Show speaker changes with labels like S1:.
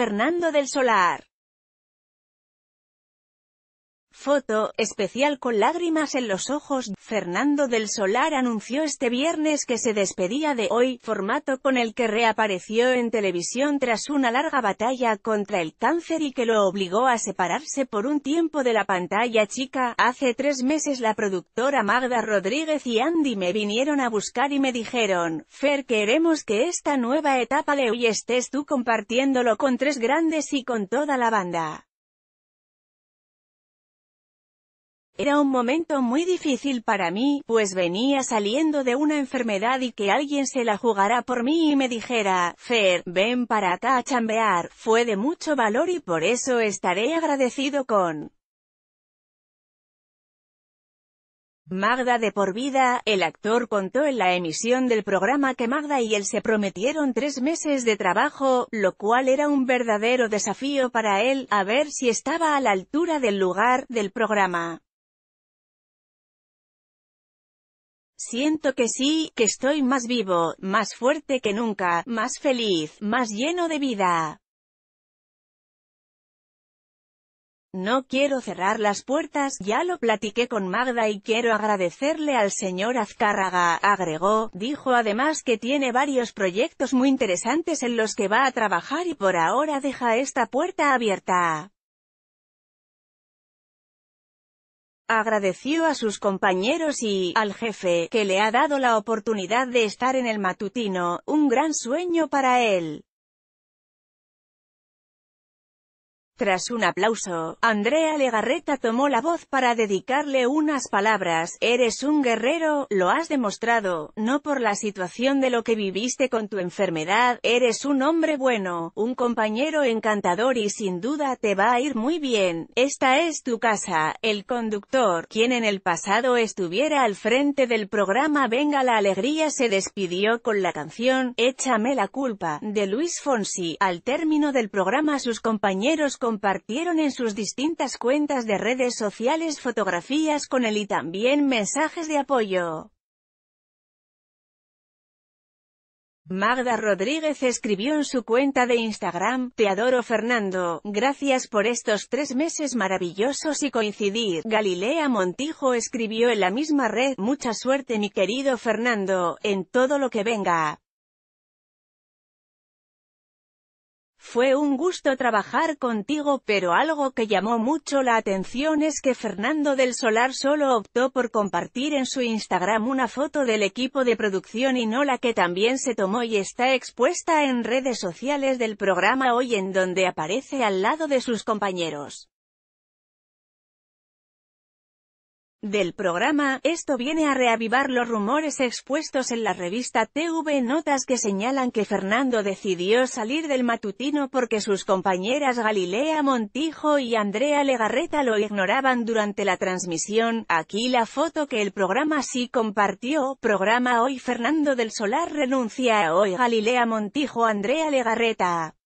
S1: Fernando del Solar. Foto, especial con lágrimas en los ojos, Fernando del Solar anunció este viernes que se despedía de Hoy, formato con el que reapareció en televisión tras una larga batalla contra el cáncer y que lo obligó a separarse por un tiempo de la pantalla chica. Hace tres meses la productora Magda Rodríguez y Andy me vinieron a buscar y me dijeron, Fer queremos que esta nueva etapa de Hoy estés tú compartiéndolo con tres grandes y con toda la banda. Era un momento muy difícil para mí, pues venía saliendo de una enfermedad y que alguien se la jugara por mí y me dijera, Fer, ven para acá a chambear, fue de mucho valor y por eso estaré agradecido con Magda de por vida, el actor contó en la emisión del programa que Magda y él se prometieron tres meses de trabajo, lo cual era un verdadero desafío para él, a ver si estaba a la altura del lugar, del programa. Siento que sí, que estoy más vivo, más fuerte que nunca, más feliz, más lleno de vida. No quiero cerrar las puertas, ya lo platiqué con Magda y quiero agradecerle al señor Azcárraga, agregó, dijo además que tiene varios proyectos muy interesantes en los que va a trabajar y por ahora deja esta puerta abierta. Agradeció a sus compañeros y, al jefe, que le ha dado la oportunidad de estar en el matutino, un gran sueño para él. Tras un aplauso, Andrea Legarreta tomó la voz para dedicarle unas palabras, «Eres un guerrero, lo has demostrado, no por la situación de lo que viviste con tu enfermedad, eres un hombre bueno, un compañero encantador y sin duda te va a ir muy bien, esta es tu casa». El conductor, quien en el pasado estuviera al frente del programa Venga la Alegría se despidió con la canción «Échame la culpa» de Luis Fonsi. Al término del programa sus compañeros compartieron en sus distintas cuentas de redes sociales fotografías con él y también mensajes de apoyo. Magda Rodríguez escribió en su cuenta de Instagram, Te adoro Fernando, gracias por estos tres meses maravillosos y coincidir. Galilea Montijo escribió en la misma red, Mucha suerte mi querido Fernando, en todo lo que venga. Fue un gusto trabajar contigo pero algo que llamó mucho la atención es que Fernando del Solar solo optó por compartir en su Instagram una foto del equipo de producción y no la que también se tomó y está expuesta en redes sociales del programa hoy en donde aparece al lado de sus compañeros. del programa, esto viene a reavivar los rumores expuestos en la revista TV Notas que señalan que Fernando decidió salir del matutino porque sus compañeras Galilea Montijo y Andrea Legarreta lo ignoraban durante la transmisión, aquí la foto que el programa sí compartió, programa Hoy Fernando del Solar renuncia a Hoy Galilea Montijo Andrea Legarreta.